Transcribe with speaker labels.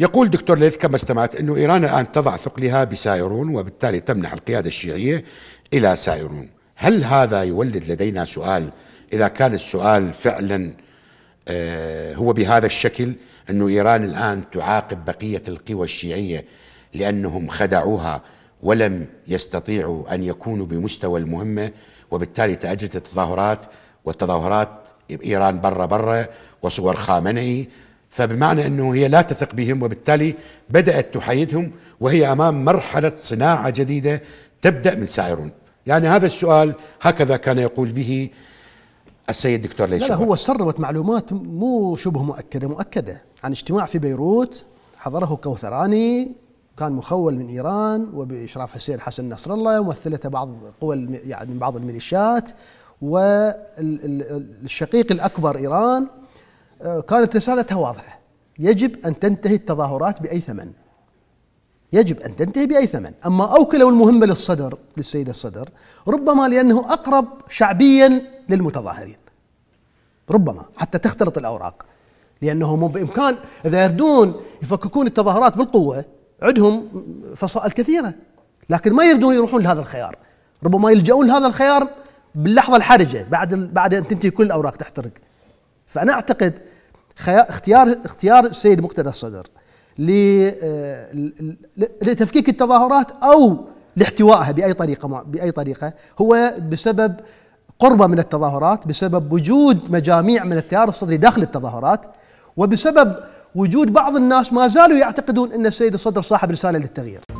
Speaker 1: يقول دكتور ليث كما استمعت أن إيران الآن تضع ثقلها بسائرون وبالتالي تمنح القيادة الشيعية إلى سائرون هل هذا يولد لدينا سؤال إذا كان السؤال فعلا آه، هو بهذا الشكل أن إيران الآن تعاقب بقية القوى الشيعية لأنهم خدعوها ولم يستطيعوا أن يكونوا بمستوى المهمة وبالتالي تأجت التظاهرات والتظاهرات إيران برا برا وصور خامنئي فبمعنى انه هي لا تثق بهم وبالتالي بدات تحايدهم وهي امام مرحله صناعه جديده تبدا من سائرون يعني هذا السؤال هكذا كان يقول به السيد دكتور ليش لا, لا هو
Speaker 2: سربت معلومات مو شبه مؤكده مؤكده عن اجتماع في بيروت حضره كوثراني كان مخول من ايران وباشراف حسين حسن نصر الله ومثلته بعض قوى يعني من بعض الميليشيات والشقيق الاكبر ايران كانت رسالتها واضحه يجب ان تنتهي التظاهرات باي ثمن يجب ان تنتهي باي ثمن، اما اوكلوا المهمه للصدر للسيد الصدر ربما لانه اقرب شعبيا للمتظاهرين. ربما حتى تختلط الاوراق لانه مو بامكان اذا يردون يفككون التظاهرات بالقوه عندهم فصائل كثيره لكن ما يردون يروحون لهذا الخيار، ربما يلجؤون لهذا الخيار باللحظه الحرجه بعد بعد ان تنتهي كل الاوراق تحترق. فانا اعتقد اختيار اختيار السيد مقتدى الصدر آه، لتفكيك التظاهرات او لاحتوائها باي طريقه باي طريقه هو بسبب قربه من التظاهرات بسبب وجود مجاميع من التيار الصدري داخل التظاهرات وبسبب وجود بعض الناس ما زالوا يعتقدون ان السيد الصدر صاحب رساله للتغيير